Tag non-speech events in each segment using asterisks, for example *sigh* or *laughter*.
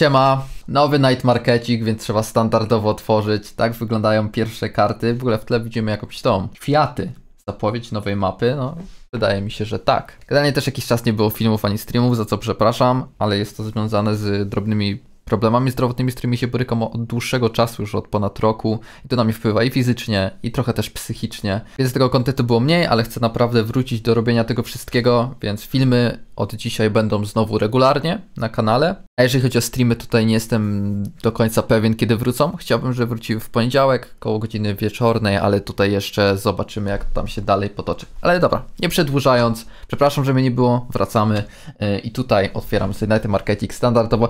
Siema, nowy Night Marketing, więc trzeba standardowo otworzyć. Tak wyglądają pierwsze karty. W ogóle w tle widzimy jakąś tą. Fiaty. Zapowiedź nowej mapy, no wydaje mi się, że tak. Generalnie też jakiś czas nie było filmów ani streamów, za co przepraszam, ale jest to związane z drobnymi problemami zdrowotnymi, z którymi się borykam od dłuższego czasu, już od ponad roku i to na mnie wpływa i fizycznie, i trochę też psychicznie. Więc tego kontentu było mniej, ale chcę naprawdę wrócić do robienia tego wszystkiego, więc filmy od dzisiaj będą znowu regularnie na kanale. A jeżeli chodzi o streamy, tutaj nie jestem do końca pewien, kiedy wrócą. Chciałbym, żeby wróciły w poniedziałek, koło godziny wieczornej, ale tutaj jeszcze zobaczymy, jak tam się dalej potoczy. Ale dobra, nie przedłużając, przepraszam, że mnie nie było, wracamy y, i tutaj otwieram sobie Night Marketing standardowo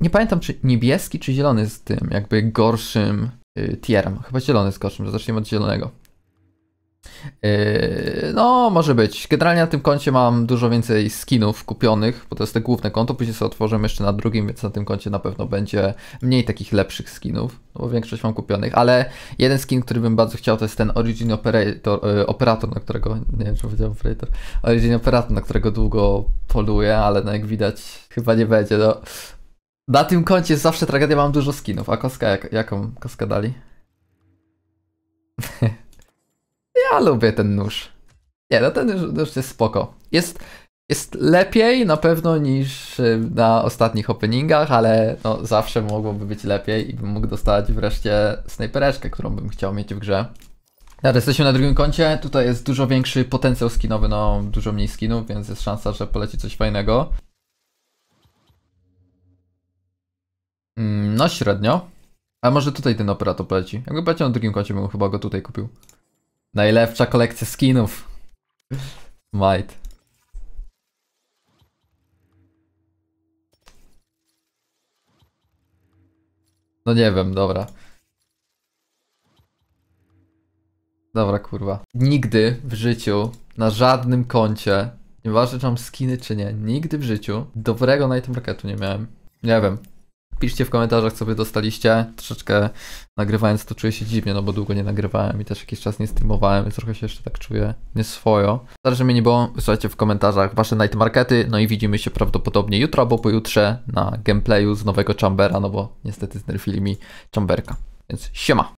nie pamiętam czy niebieski czy zielony jest tym jakby gorszym y, tierem. Chyba zielony jest gorszym, zaczniemy od zielonego. Y, no, może być. Generalnie na tym koncie mam dużo więcej skinów kupionych, bo to jest te główne konto. Później sobie otworzę jeszcze na drugim, więc na tym koncie na pewno będzie mniej takich lepszych skinów, no bo większość mam kupionych. Ale jeden skin, który bym bardzo chciał, to jest ten Origin Operator, y, operator na którego, nie wiem czy powiedziałem Operator, Origin Operator, na którego długo poluję, ale no jak widać chyba nie będzie. No. Na tym koncie jest zawsze tragedia, mam dużo skinów. A koska jak, jaką koska dali? *laughs* ja lubię ten nóż. Nie, no ten nóż jest spoko. Jest, jest lepiej na pewno niż na ostatnich openingach, ale no, zawsze mogłoby być lepiej i bym mógł dostać wreszcie snajpereczkę, którą bym chciał mieć w grze. Teraz jesteśmy na drugim koncie, tutaj jest dużo większy potencjał skinowy, no dużo mniej skinów, więc jest szansa, że poleci coś fajnego. Mm, no średnio. A może tutaj ten operator poleci? Jakby poleciał na drugim koncie, bym chyba go tutaj kupił. Najlepsza kolekcja skinów. Might. No nie wiem, dobra. Dobra, kurwa. Nigdy w życiu, na żadnym koncie, nieważne czy mam skiny czy nie, nigdy w życiu dobrego na Night rakietu nie miałem. Nie wiem, Piszcie w komentarzach, co wy dostaliście. Troszeczkę nagrywając to czuję się dziwnie, no bo długo nie nagrywałem i też jakiś czas nie streamowałem, więc trochę się jeszcze tak czuję nieswojo. Zależy mi nie było, wysłuchajcie w komentarzach wasze night markety, no i widzimy się prawdopodobnie jutro albo pojutrze na gameplayu z nowego Chambera, no bo niestety znerfili mi Chamberka. Więc siema!